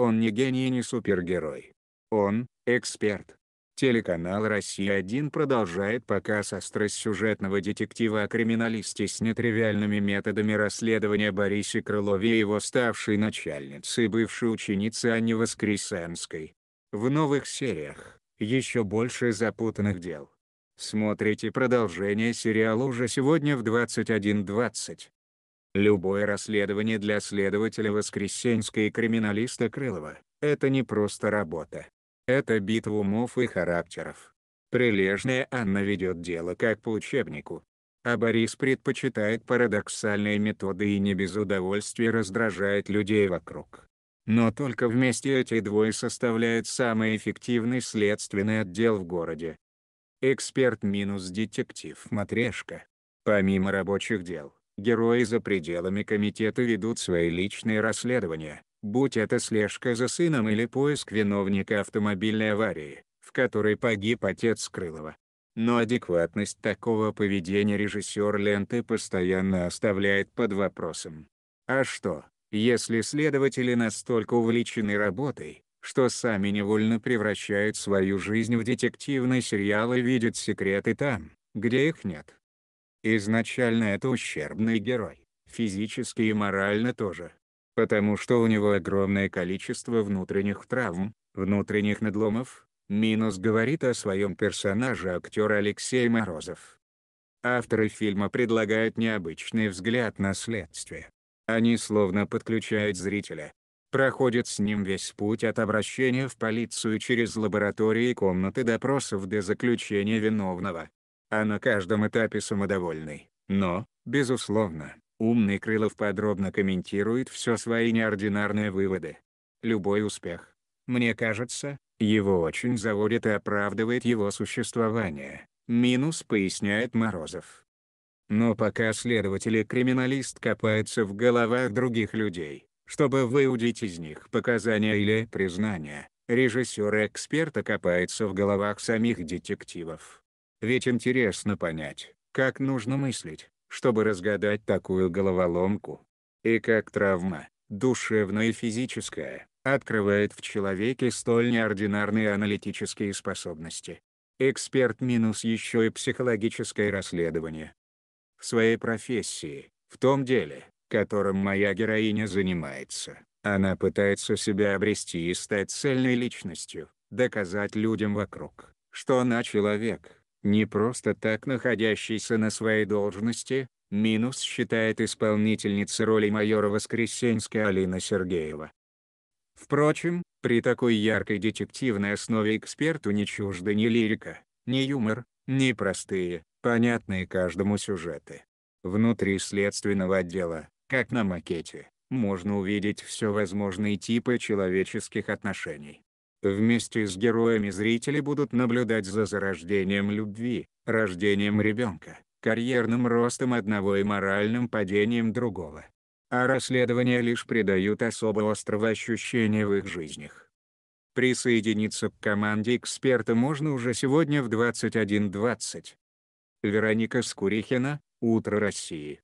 Он не гений и не супергерой. Он – эксперт. Телеканал «Россия-1» продолжает показ остросюжетного детектива о криминалисте с нетривиальными методами расследования Борисе Крылове и его ставшей начальницей бывшей ученицы Анне Воскресенской. В новых сериях – еще больше запутанных дел. Смотрите продолжение сериала уже сегодня в 21.20. Любое расследование для следователя Воскресенска и криминалиста Крылова – это не просто работа. Это битва умов и характеров. Прилежная Анна ведет дело как по учебнику. А Борис предпочитает парадоксальные методы и не без удовольствия раздражает людей вокруг. Но только вместе эти двое составляют самый эффективный следственный отдел в городе. Эксперт минус детектив Матрешка. Помимо рабочих дел, Герои за пределами комитета ведут свои личные расследования, будь это слежка за сыном или поиск виновника автомобильной аварии, в которой погиб отец Крылова. Но адекватность такого поведения режиссер ленты постоянно оставляет под вопросом. А что, если следователи настолько увлечены работой, что сами невольно превращают свою жизнь в детективный сериал и видят секреты там, где их нет? Изначально это ущербный герой, физически и морально тоже. Потому что у него огромное количество внутренних травм, внутренних надломов, минус говорит о своем персонаже актер Алексей Морозов. Авторы фильма предлагают необычный взгляд на следствие. Они словно подключают зрителя. Проходят с ним весь путь от обращения в полицию через лаборатории и комнаты допросов до заключения виновного а на каждом этапе самодовольный. Но, безусловно, умный Крылов подробно комментирует все свои неординарные выводы. Любой успех, мне кажется, его очень заводит и оправдывает его существование, минус поясняет Морозов. Но пока следователь и криминалист копаются в головах других людей, чтобы выудить из них показания или признания, режиссер и эксперт копаются в головах самих детективов. Ведь интересно понять, как нужно мыслить, чтобы разгадать такую головоломку. И как травма, душевная и физическая, открывает в человеке столь неординарные аналитические способности. Эксперт минус еще и психологическое расследование. В своей профессии, в том деле, которым моя героиня занимается, она пытается себя обрести и стать цельной личностью, доказать людям вокруг, что она человек, не просто так находящийся на своей должности, минус считает исполнительница роли майора Воскресенская Алина Сергеева. Впрочем, при такой яркой детективной основе эксперту не чужды ни лирика, ни юмор, ни простые, понятные каждому сюжеты. Внутри следственного отдела, как на макете, можно увидеть все возможные типы человеческих отношений. Вместе с героями зрители будут наблюдать за зарождением любви, рождением ребенка, карьерным ростом одного и моральным падением другого. А расследования лишь придают особо острого ощущения в их жизнях. Присоединиться к команде эксперта можно уже сегодня в 21.20. Вероника Скурихина, «Утро России».